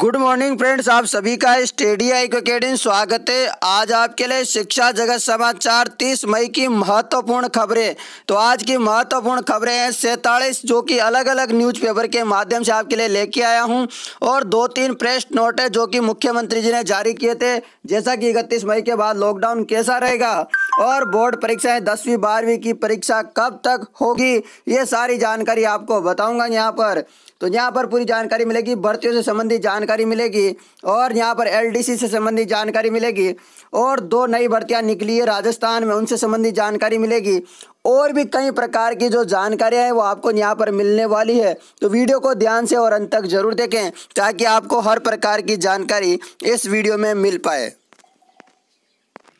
good morning friends आप सभी का स्टेडी क्रिकेटिंग स्वागत है आज आपके लिए शिक्षा जगत समाचार 30 मई की महत्वपूर्ण खबरें तो आज की महत्वपूर्ण खबरें हैं सैतालीस जो कि अलग अलग न्यूज़पेपर के माध्यम से आपके लिए लेके आया हूं और दो तीन प्रेस नोट है जो कि मुख्यमंत्री जी ने जारी किए थे जैसा कि इकतीस मई के बाद लॉकडाउन कैसा रहेगा और बोर्ड परीक्षाएं दसवीं बारहवीं की परीक्षा कब तक होगी ये सारी जानकारी आपको बताऊंगा यहाँ पर तो यहाँ पर पूरी जानकारी मिलेगी भर्तियों से संबंधित जानकारी मिलेगी और यहाँ पर एलडीसी से संबंधित जानकारी मिलेगी और दो नई भर्तियाँ निकली है राजस्थान में उनसे संबंधित जानकारी मिलेगी और भी कई प्रकार की जो जानकारियाँ हैं वो आपको यहाँ पर मिलने वाली है तो वीडियो को ध्यान से और अंत तक जरूर देखें ताकि आपको हर प्रकार की जानकारी इस वीडियो में मिल पाए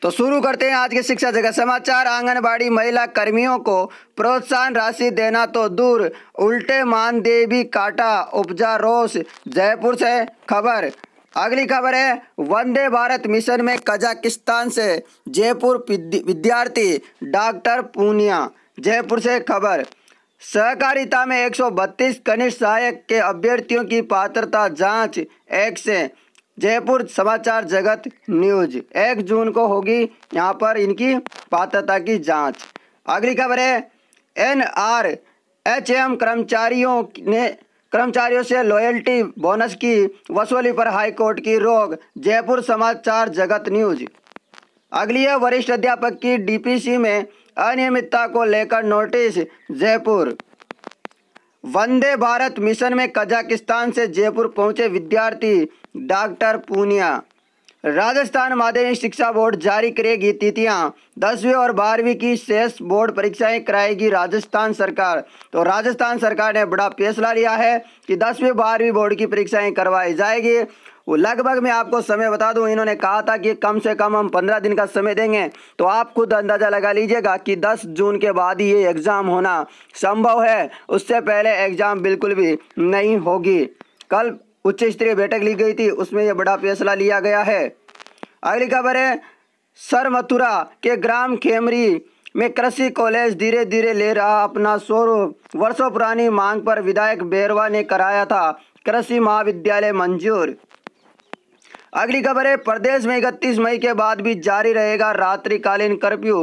तो शुरू करते हैं आज के शिक्षा जगत समाचार आंगनबाड़ी महिला कर्मियों को प्रोत्साहन राशि देना तो दूर उल्टे मान देवी काटा उपजा रोष जयपुर से खबर अगली खबर है वंदे भारत मिशन में कजाकिस्तान से जयपुर विद्यार्थी डॉक्टर पूनिया जयपुर से खबर सहकारिता में 132 कनिष्ठ सहायक के अभ्यर्थियों की पात्रता जांच एक से जयपुर समाचार जगत न्यूज एक जून को होगी यहाँ पर इनकी पात्रता की जांच अगली खबर है एन आर एच एम कर्मचारियों ने कर्मचारियों से लॉयल्टी बोनस की वसूली पर हाईकोर्ट की रोक जयपुर समाचार जगत न्यूज अगली है वरिष्ठ अध्यापक की डीपीसी में अनियमितता को लेकर नोटिस जयपुर वंदे भारत मिशन में कजाकिस्तान से जयपुर पहुंचे विद्यार्थी डॉक्टर पूनिया राजस्थान माध्यमिक शिक्षा बोर्ड जारी करेगी तिथियां दसवीं और बारहवीं की शेष बोर्ड परीक्षाएं कराएगी राजस्थान सरकार तो राजस्थान सरकार ने बड़ा फैसला लिया है कि दसवीं बारहवीं बोर्ड की परीक्षाएं करवाई जाएगी लगभग मैं आपको समय बता दूं इन्होंने कहा था कि कम से कम हम पंद्रह दिन का समय देंगे तो आप खुद अंदाज़ा लगा लीजिएगा कि 10 जून के बाद ही ये एग्ज़ाम होना संभव है उससे पहले एग्ज़ाम बिल्कुल भी नहीं होगी कल उच्च स्तरीय बैठक ली गई थी उसमें यह बड़ा फैसला लिया गया है अगली खबर है सर मथुरा के ग्राम खेमरी में कृषि कॉलेज धीरे धीरे ले रहा अपना स्वरूप वर्षों पुरानी मांग पर विधायक बेरवा ने कराया था कृषि महाविद्यालय मंजूर अगली खबर है प्रदेश में इकतीस मई के बाद भी जारी रहेगा रात्रिकालीन कर्फ्यू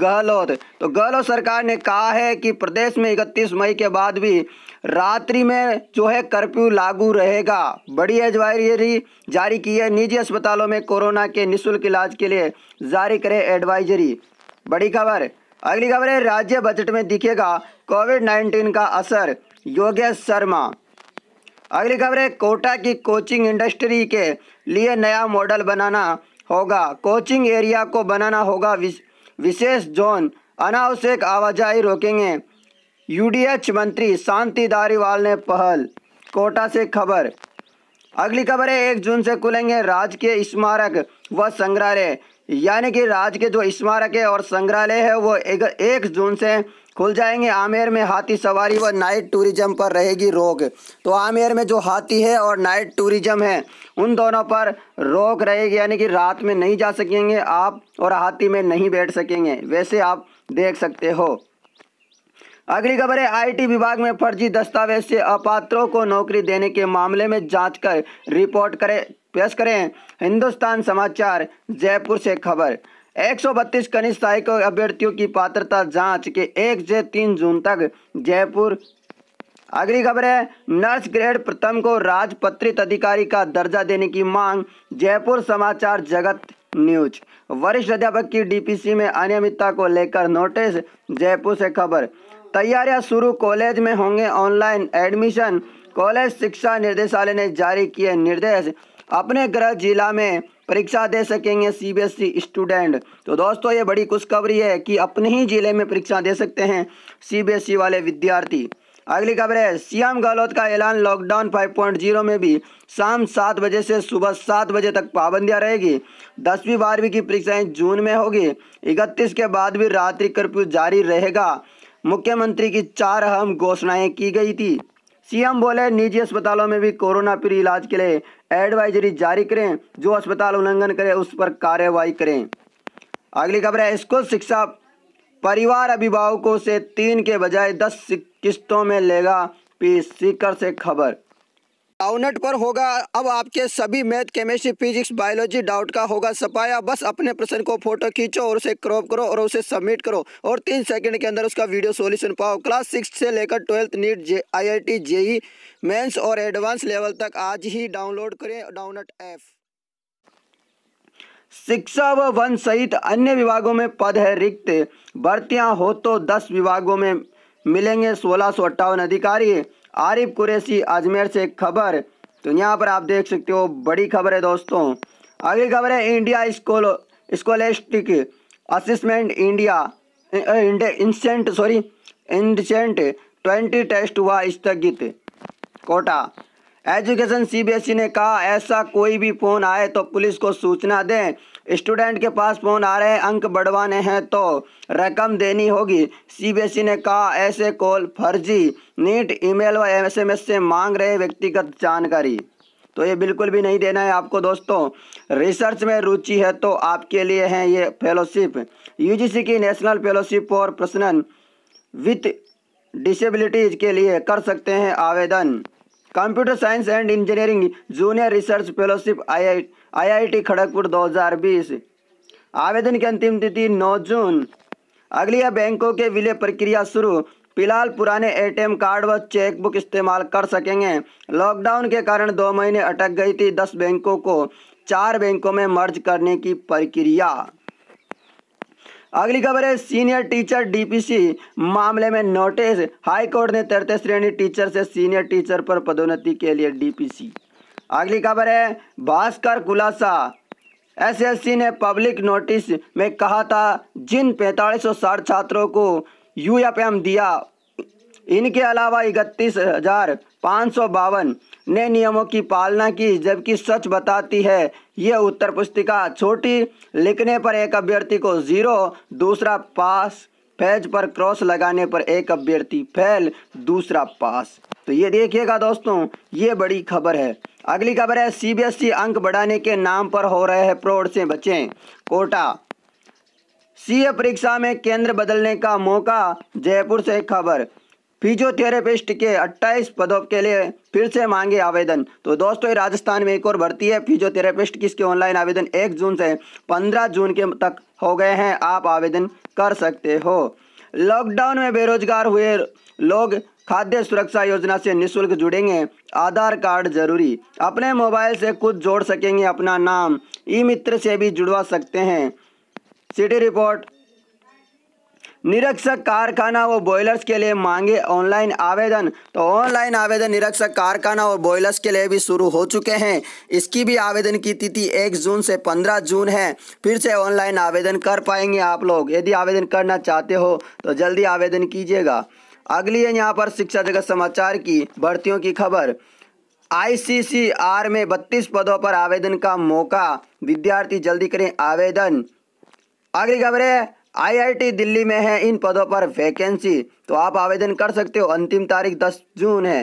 गहलोत तो गहलोत सरकार ने कहा है कि प्रदेश में इकतीस मई के बाद भी रात्रि में जो है कर्फ्यू लागू रहेगा बड़ी एडवाइजरी जारी की है निजी अस्पतालों में कोरोना के निःशुल्क इलाज के लिए जारी करे एडवाइजरी बड़ी खबर अगली खबर है राज्य बजट में दिखेगा कोविड नाइन्टीन का असर योगेश शर्मा अगली खबर है कोटा की कोचिंग इंडस्ट्री के लिए नया मॉडल बनाना होगा कोचिंग एरिया को बनाना होगा विशेष जोन अनावश्यक आवाजाही रोकेंगे यूडीएच मंत्री शांति धारीवाल ने पहल कोटा से खबर अगली खबर है एक जून से खुलेंगे राजकीय स्मारक व संग्रहालय यानी कि राज्य के जो स्मारक है और संग्रहालय है वो एक जून से खुल जाएंगे आमेर में हाथी सवारी व नाइट टूरिज्म पर रहेगी रोक तो आमेर में जो हाथी है और नाइट टूरिज्म है उन दोनों पर रोक रहेगी यानी कि रात में नहीं जा सकेंगे आप और हाथी में नहीं बैठ सकेंगे वैसे आप देख सकते हो अगली खबर है आईटी विभाग में फर्जी दस्तावेज से अपात्रों को नौकरी देने के मामले में जांच कर रिपोर्ट करें पेश करें हिंदुस्तान समाचार जयपुर से खबर एक सौ बत्तीस कनिष्ठ सहायक अभ्यर्थियों की पात्रता जांच के एक से तीन जून तक जयपुर अगली खबर है नर्स ग्रेड प्रथम को राजपत्रित अधिकारी का दर्जा देने की मांग जयपुर समाचार जगत न्यूज वरिष्ठ अध्यापक की डीपीसी में अनियमितता को लेकर नोटिस जयपुर से खबर तैयारियां शुरू कॉलेज में होंगे ऑनलाइन एडमिशन कॉलेज शिक्षा निदेशालय ने जारी किए निर्देश अपने गृह जिला में परीक्षा दे सकेंगे सीबीएसई स्टूडेंट e तो दोस्तों ये बड़ी खुशखबरी है कि अपने ही जिले में परीक्षा दे सकते हैं सीबीएसई e वाले विद्यार्थी अगली खबर है सीएम गहलोत का ऐलान लॉकडाउन 5.0 में भी शाम सात बजे से सुबह सात बजे तक पाबंदियां रहेगी दसवीं बारहवीं की परीक्षाएं जून में होगी इकतीस के बाद भी रात्रि कर्फ्यू जारी रहेगा मुख्यमंत्री की चार अहम घोषणाएं की गई थी सीएम बोले निजी अस्पतालों में भी कोरोना पीड़ित इलाज के लिए एडवाइजरी जारी करें जो अस्पताल उल्लंघन करे उस पर कार्रवाई करें अगली खबर है स्कूल शिक्षा परिवार अभिभावकों से तीन के बजाय दस किस्तों में लेगा पी सीकर से खबर डाउनट पर होगा अब आपके सभी math chemistry physics biology doubt का होगा सपाया बस अपने प्रश्न को फोटो खींचो और उसे क्रॉप करो और उसे सबमिट करो और तीन सेकंड के अंदर उसका वीडियो सॉल्यूशन पाओ क्लास सिक्स से लेकर twelfth NEET J I I T JEE mains और एडवांस लेवल तक आज ही डाउनलोड करें डाउनट ऐप शिक्षा व वन सहित अन्य विभागों में पद है रिक्त भर्तियाँ हो तो दस विभागों में मिलेंगे सोलह सौ अट्ठावन अधिकारी आरिफ कुरैसी अजमेर से खबर तो यहाँ पर आप देख सकते हो बड़ी खबर है दोस्तों अगली खबर है India school scholastic assessment India इंसेंट सॉरी इंसेंट ट्वेंटी टेस्ट हुआ स्थगित कोटा एजुकेशन सीबीएसई ने कहा ऐसा कोई भी फ़ोन आए तो पुलिस को सूचना दें स्टूडेंट के पास फ़ोन आ रहे हैं अंक बढ़वाने हैं तो रकम देनी होगी सीबीएसई e ने कहा ऐसे कॉल फर्जी नीट ईमेल व एसएमएस से मांग रहे व्यक्तिगत जानकारी तो ये बिल्कुल भी नहीं देना है आपको दोस्तों रिसर्च में रुचि है तो आपके लिए है ये फेलोशिप यू की national fellowship for personal with disabilities के लिए कर सकते हैं आवेदन computer science and engineering junior research fellowship I IIT Kharagpur 2020 आवेदन की अंतिम तिथि 9 जून अगलिया बैंकों के विलय प्रक्रिया शुरू फिलहाल पुराने एटीएम कार्ड व चेकबुक इस्तेमाल कर सकेंगे लॉकडाउन के कारण दो महीने अटक गई थी दस बैंकों को चार बैंकों में मर्ज करने की प्रक्रिया अगली खबर है सीनियर टीचर डीपीसी मामले में नोटिस हाई कोर्ट ने तृतीय श्रेणी टीचर से सीनियर टीचर पर पदोन्नति के लिए डीपीसी अगली खबर है भास्कर खुलासा एसएससी ने पब्लिक नोटिस में कहा था जिन पैंतालीस छात्रों को यूएफएम दिया इनके अलावा इकतीस हजार पाँच सौ बावन ने नियमों की पालना की जबकि सच बताती है यह उत्तर पुस्तिका छोटी लिखने पर एक अभ्यर्थी को जीरो दूसरा पास फैज पर क्रॉस लगाने पर एक अभ्यर्थी फैल दूसरा पास तो ये देखिएगा दोस्तों ये बड़ी खबर है अगली खबर है सीबीएसई e अंक बढ़ाने के नाम पर हो रहे हैं फ्रॉड से बचें कोटा सीए परीक्षा में केंद्र बदलने का मौका जयपुर से खबर फिजियोथेरेपिस्ट के 28 पदों के लिए फिर से मांगे आवेदन तो दोस्तों राजस्थान में एक और भर्ती है फिजियोथेरेपिस्ट की इसके ऑनलाइन आवेदन 1 जून से 15 जून के तक हो गए हैं आप आवेदन कर सकते हो लॉकडाउन में बेरोजगार हुए लोग खाद्य सुरक्षा योजना से निशुल्क जुड़ेंगे आधार कार्ड जरूरी अपने मोबाइल से खुद जोड़ सकेंगे अपना नाम ई मित्र से भी जुड़वा सकते हैं सिटी रिपोर्ट निरीक्षक कारखाना और बॉयलर्स के लिए मांगे ऑनलाइन आवेदन तो ऑनलाइन आवेदन निरीक्षक कारखाना और बॉयलर्स के लिए भी शुरू हो चुके हैं इसकी भी आवेदन की तिथि 1 जून से 15 जून है फिर से ऑनलाइन आवेदन कर पाएंगे आप लोग यदि आवेदन करना चाहते हो तो जल्दी आवेदन कीजिएगा अगली है यहाँ पर शिक्षा जगत समाचार की भर्तियों की खबर आईसीसीआर में 32 पदों पर आवेदन का मौका विद्यार्थी जल्दी करें आवेदन अगली खबर है आईआईटी दिल्ली में है इन पदों पर वैकेंसी तो आप आवेदन कर सकते हो अंतिम तारीख 10 जून है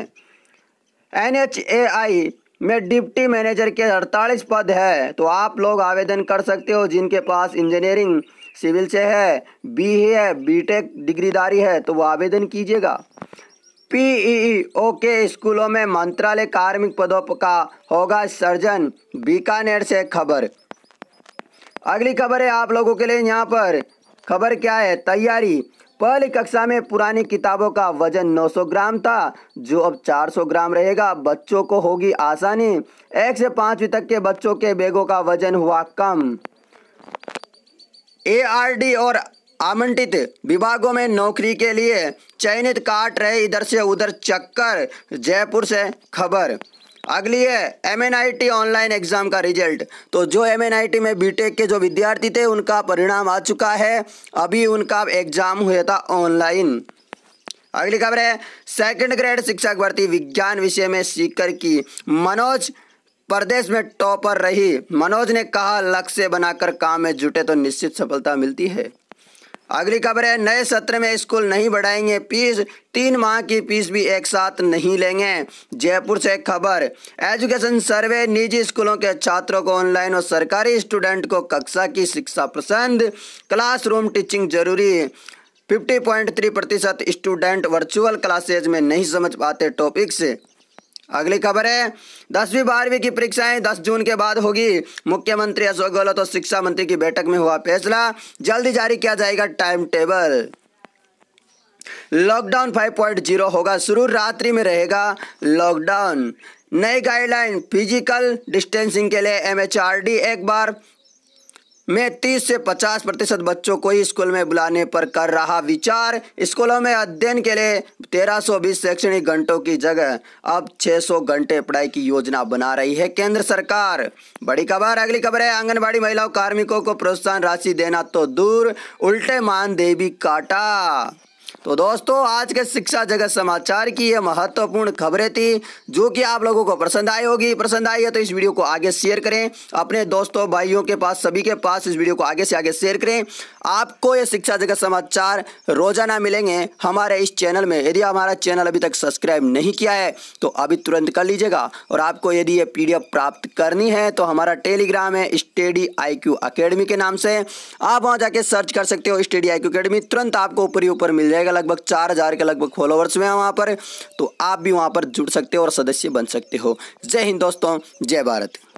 एनएचएआई में डिप्टी मैनेजर के 48 पद है तो आप लोग आवेदन कर सकते हो जिनके पास इंजीनियरिंग सिविल से है बी है बी टेक डिग्रीदारी है तो वो आवेदन कीजिएगा पीई e e, ओके स्कूलों में मंत्रालय कार्मिक पदों का होगा सर्जन बीकानेर से खबर अगली खबर है आप लोगों के लिए यहाँ पर खबर क्या है तैयारी पहली कक्षा में पुरानी किताबों का वजन 900 ग्राम था जो अब 400 ग्राम रहेगा बच्चों को होगी आसानी एक से पाँचवीं तक के बच्चों के बैगों का वजन हुआ कम एआरडी और आमंत्रित विभागों में नौकरी के लिए चयनित काट रहे इधर से उधर चक्कर जयपुर से खबर अगली है एम ऑनलाइन एग्जाम का रिजल्ट तो जो एम में बीटेक के जो विद्यार्थी थे उनका परिणाम आ चुका है अभी उनका एग्जाम हुआ था ऑनलाइन अगली खबर है सेकंड ग्रेड शिक्षक भर्ती विज्ञान विषय में सीकर की मनोज प्रदेश में टॉपर रही मनोज ने कहा लक्ष्य बनाकर काम में जुटे तो निश्चित सफलता मिलती है अगली खबर है नए सत्र में स्कूल नहीं बढ़ाएंगे फीस तीन माह की फीस भी एक साथ नहीं लेंगे जयपुर से खबर एजुकेशन सर्वे निजी स्कूलों के छात्रों को ऑनलाइन और सरकारी स्टूडेंट को कक्षा की शिक्षा पसंद क्लासरूम टीचिंग जरूरी 50.3 प्रतिशत स्टूडेंट वर्चुअल क्लासेज में नहीं समझ पाते टॉपिक्स अगली खबर है दसवीं बारहवीं की परीक्षाएं 10 जून के बाद होगी मुख्यमंत्री अशोक गहलोत और शिक्षा मंत्री की बैठक में हुआ फैसला जल्दी जारी किया जाएगा टाइम टेबल लॉकडाउन 5.0 होगा शुरू रात्रि में रहेगा लॉकडाउन नई गाइडलाइन फिजिकल डिस्टेंसिंग के लिए एमएचआरडी एक बार में 30 से 50 प्रतिशत बच्चों को ही स्कूल में बुलाने पर कर रहा विचार स्कूलों में अध्ययन के लिए 1320 शैक्षणिक घंटों की जगह अब 600 घंटे पढ़ाई की योजना बना रही है केंद्र सरकार बड़ी खबर अगली खबर है आंगनबाड़ी महिलाओं कार्मिकों को प्रोत्साहन राशि देना तो दूर उल्टे मान देवी काटा तो दोस्तों आज के शिक्षा जगत समाचार की ये महत्वपूर्ण खबरें थी जो कि आप लोगों को पसंद आई होगी पसंद आई है तो इस वीडियो को आगे शेयर करें अपने दोस्तों भाइयों के पास सभी के पास इस वीडियो को आगे से आगे शेयर करें आपको ये शिक्षा जगत समाचार रोजाना मिलेंगे हमारे इस चैनल में यदि हमारा चैनल अभी तक सब्सक्राइब नहीं किया है तो अभी तुरंत कर लीजिएगा और आपको यदि ये पी प्राप्त करनी है तो हमारा टेलीग्राम है स्टेडी आई क्यू अकेडमी के नाम से आप वहाँ जाके सर्च कर सकते हो स्टेडी आई क्यू अकेडमी तुरंत आपको ऊपर ही ऊपर मिल जाएगा लगभग चार हज़ार के लगभग फॉलोवर्स में हैं वहाँ पर तो आप भी वहाँ पर जुड़ सकते हो और सदस्य बन सकते हो जय हिंद दोस्तों जय भारत